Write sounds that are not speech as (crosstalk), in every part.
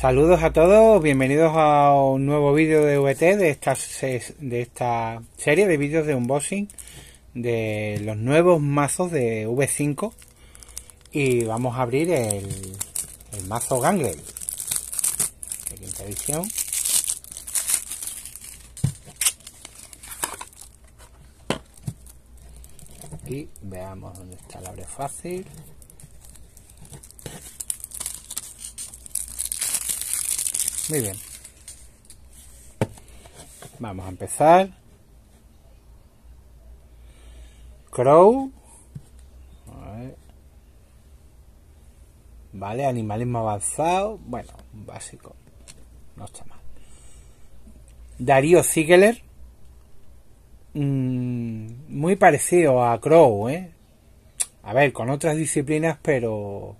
Saludos a todos, bienvenidos a un nuevo vídeo de VT de esta, de esta serie de vídeos de unboxing de los nuevos mazos de V5 y vamos a abrir el, mazo Gangrel de quinta Y veamos dónde está el abre fácil. Muy bien. Vamos a empezar. Crow. Vale, animalismo avanzado. Bueno, básico. No está mal. Darío Ziegler. Mm, muy parecido a Crow, ¿eh? A ver, con otras disciplinas, pero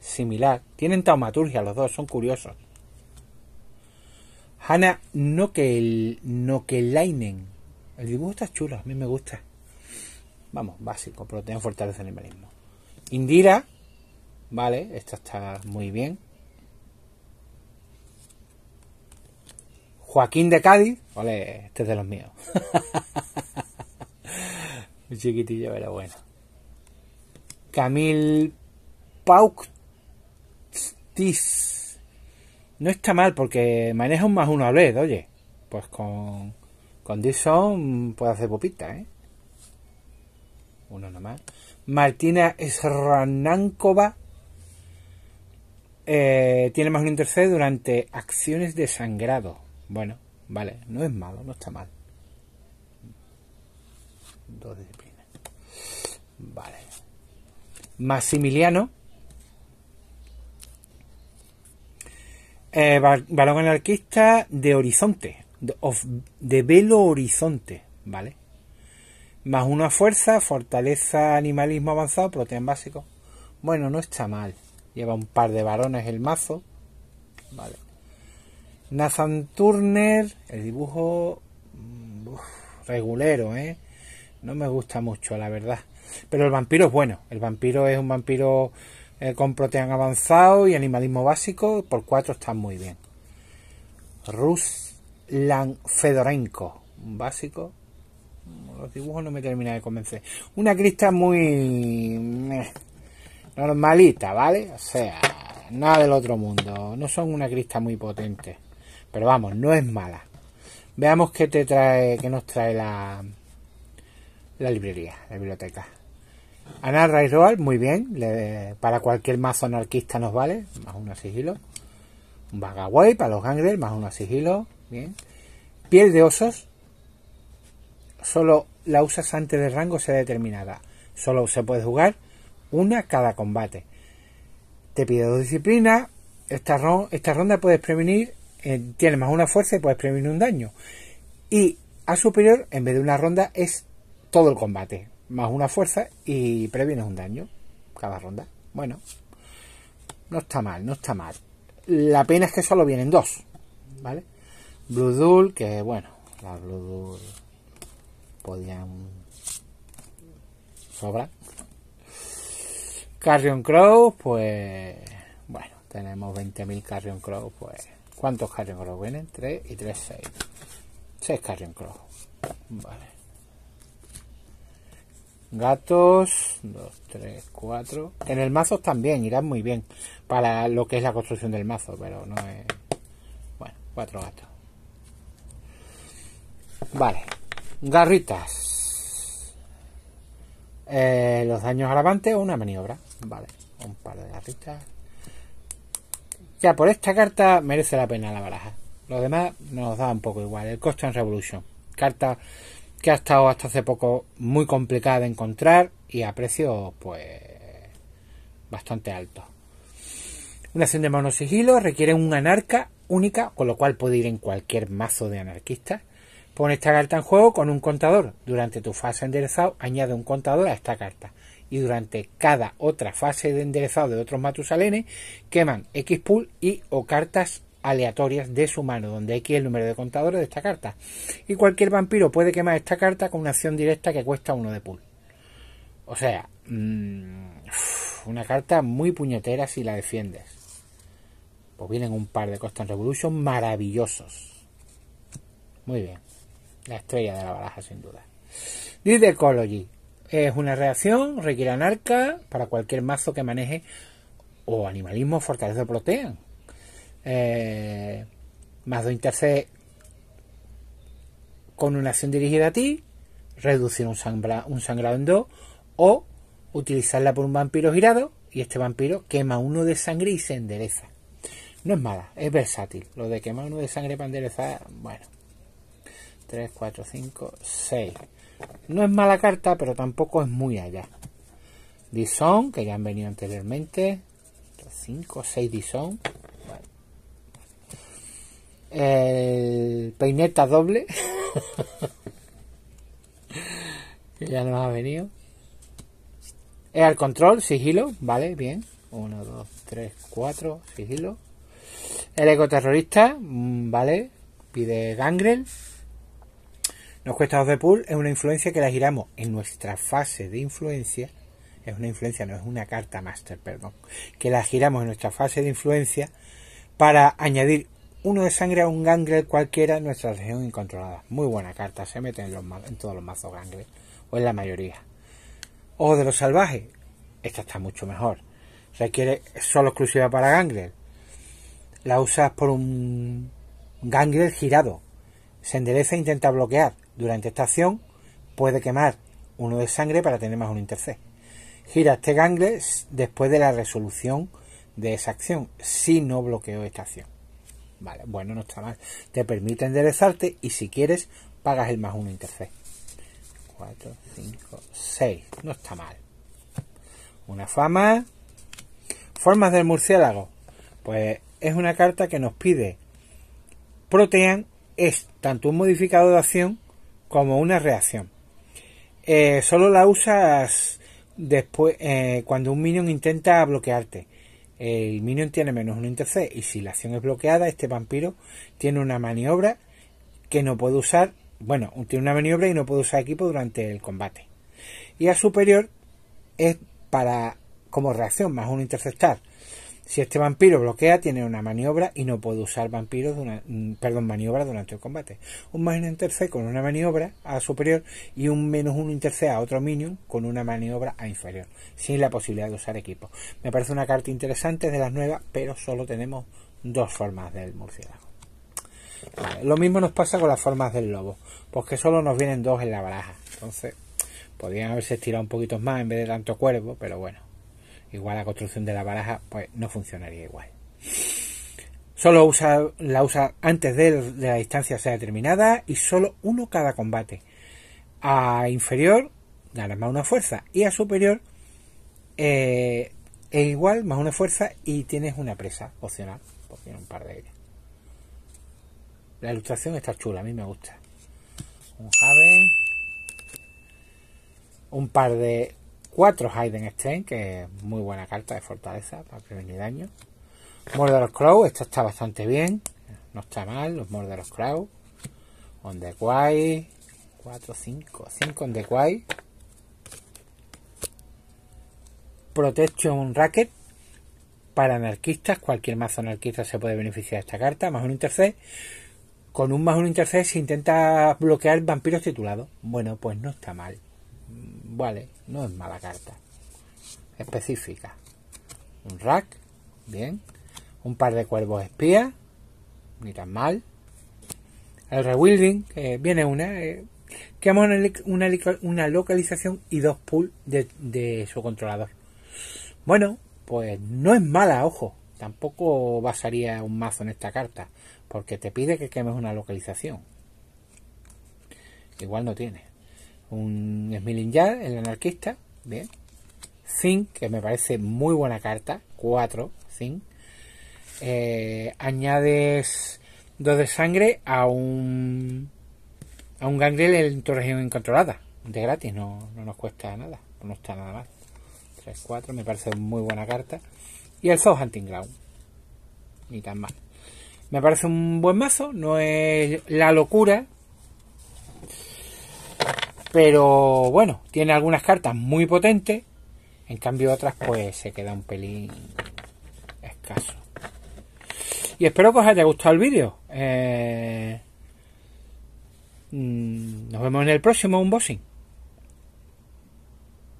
similar. Tienen taumaturgia los dos, son curiosos. Hanna no Nokelainen. El dibujo está chulo, a mí me gusta. Vamos, básico, pero tengo fortaleza en el marismo. Indira, vale, esta está muy bien. Joaquín de Cádiz, vale, este es de los míos. Muy (laughs) chiquitillo, pero bueno. Camil Pauktis no está mal porque maneja un más uno a vez oye. Pues con, con Dixon puede hacer popita, ¿eh? Uno nomás. Martina Sranankova eh, tiene más un intercede durante acciones de sangrado. Bueno, vale, no es malo, no está mal. Dos disciplinas. Vale. Maximiliano eh, balón anarquista de Horizonte, de Velo Horizonte, ¿vale? Más una fuerza, fortaleza, animalismo avanzado, proteín básico. Bueno, no está mal. Lleva un par de varones el mazo. Vale. Nathan Turner, el dibujo mm, regulero, ¿eh? No me gusta mucho, la verdad. Pero el vampiro es bueno. El vampiro es un vampiro Comprotean avanzado y animalismo básico, por cuatro están muy bien. Ruslan Fedorenko, básico. Los dibujos no me terminan de convencer. Una crista muy normalita, ¿vale? O sea, nada del otro mundo. No son una crista muy potente. Pero vamos, no es mala. Veamos qué te trae, nos trae la librería, la biblioteca y Roal muy bien. para cualquier mazo anarquista nos vale. Más uno sigilo. Un para los gangrel, más uno sigilo. Bien. Piel de osos. Solo la usas antes del rango sea determinada. Solo se puede jugar una cada combate. Te pide dos disciplinas. Esta, esta ronda puedes prevenir. Eh, tiene más una fuerza y puedes prevenir un daño. Y a superior, en vez de una ronda, es todo el combate más una fuerza y previene un daño cada ronda. Bueno, no está mal, no está mal. La pena es que solo vienen dos, ¿vale? Blue Duel, que bueno, la Blue Duel podían sobrar. Carrion Crow, pues bueno, tenemos 20.000 Carrion Crow, pues ¿cuántos Carrion Crow vienen? 3 y 3, 6. 6 Carrion Crow, vale gatos, 2, 3, 4. En el mazo también irán muy bien para lo que es la construcción del mazo, pero no es... Bueno, cuatro gatos. Vale, garritas. Eh, los daños avante o una maniobra. Vale, un par de garritas. Ya, por esta carta merece la pena la baraja. Lo demás nos da un poco igual. El en Revolution. Carta que ha estado hasta hace poco muy complicada de encontrar y a precio pues bastante alto. Una acción de monosigilo requiere un anarca única, con lo cual puede ir en cualquier mazo de anarquistas. Pon esta carta en juego con un contador. Durante tu fase de enderezado, añade un contador a esta carta. Y durante cada otra fase de enderezado de otros Matusalenes, queman X pool y o cartas aleatorias de su mano, donde que el número de contadores de esta carta. Y cualquier vampiro puede quemar esta carta con una acción directa que cuesta uno de pool. O sea, mm, una carta muy puñetera si la defiendes. Pues vienen un par de Constant Revolution maravillosos. Muy bien. La estrella de la baraja, sin duda. Dice Ecology. Es una reacción, requiere anarca para cualquier mazo que maneje o animalismo fortaleza protean eh, más 2 intercede con una acción dirigida a ti, reducir un, un sangrado en 2 o utilizarla por un vampiro girado y este vampiro quema uno de sangre y se endereza. No es mala, es versátil. Lo de quemar uno de sangre para enderezar, bueno. 3, 4, 5, 6. No es mala carta, pero tampoco es muy allá. Dison, que ya han venido anteriormente. 5, 6 Dison el peineta doble (laughs) que ya nos ha venido es al control sigilo vale bien 1 2 3 4 sigilo el ecoterrorista mm, vale pide gangrel nos cuesta dos de pool es una influencia que la giramos en nuestra fase de influencia es una influencia no es una carta master perdón que la giramos en nuestra fase de influencia para añadir uno de sangre a un gangler cualquiera en nuestra región incontrolada. Muy buena carta, se mete en, todos los mazos gangrel, o en la mayoría. O de los salvajes, esta está mucho mejor. Requiere solo exclusiva para gangler. La usas por un gangler girado. Se endereza e intenta bloquear. Durante esta acción puede quemar uno de sangre para tener más un intercept. Gira este gangler después de la resolución de esa acción, si no bloqueó esta acción. Vale, bueno, no está mal. Te permite enderezarte y si quieres, pagas el más uno interfaz. 4, 5, 6. No está mal. Una fama. Formas del murciélago. Pues es una carta que nos pide. Protean es tanto un modificado de acción como una reacción. Eh, solo la usas después eh, cuando un minion intenta bloquearte el minion tiene menos un intercept y si la acción es bloqueada, este vampiro tiene una maniobra que no puede usar, bueno, tiene una maniobra y no puede usar equipo durante el combate. Y a superior es para como reacción más un interceptar si este vampiro bloquea, tiene una maniobra y no puede usar vampiros una, mm, perdón, maniobra durante el combate. Un más interce con una maniobra a superior y un menos uno interce a otro minion con una maniobra a inferior, sin la posibilidad de usar equipo. Me parece una carta interesante de las nuevas, pero solo tenemos dos formas del murciélago. lo mismo nos pasa con las formas del lobo, porque solo nos vienen dos en la baraja. Entonces, podrían haberse estirado un poquito más en vez de tanto cuervo, pero bueno igual la construcción de la baraja pues no funcionaría igual. Solo usa, la usa antes de, la distancia sea determinada y solo uno cada combate. A inferior ganas más una fuerza y a superior eh, es igual más una fuerza y tienes una presa opcional, porque tiene un par de La ilustración está chula, a mí me gusta. Un javen. Un par de 4 Hayden Strain, que es muy buena carta de fortaleza para prevenir daño. Mordor of Crow, esto está bastante bien, no está mal, los Murder of Crow. On the Quay, 4, 5, 5 on the Quay. Protection Racket, para anarquistas, cualquier mazo anarquista se puede beneficiar de esta carta, más un interfaz. Con un más un interfaz se intenta bloquear vampiros titulados. Bueno, pues no está mal. Vale, no es mala carta. Específica. Un rack, bien. Un par de cuervos espías, ni tan mal. El rewilding, viene una. Eh, una, localización y dos pools de, de su controlador. Bueno, pues no es mala, ojo. Tampoco basaría un mazo en esta carta, porque te pide que quemes una localización. Igual no tiene un Smiling el anarquista, bien. Zinc, que me parece muy buena carta, cuatro Zinc. Eh, añades dos de sangre a un a un gangrel en tu región incontrolada, de gratis, no, no nos cuesta nada, no está nada mal. 3, 4, me parece muy buena carta. Y el South Hunting Ground, ni tan mal. Me parece un buen mazo, no es la locura, pero bueno, tiene algunas cartas muy potentes. En cambio otras pues se queda un pelín escaso. Y espero que os haya gustado el vídeo. Eh, mm, nos vemos en el próximo unboxing.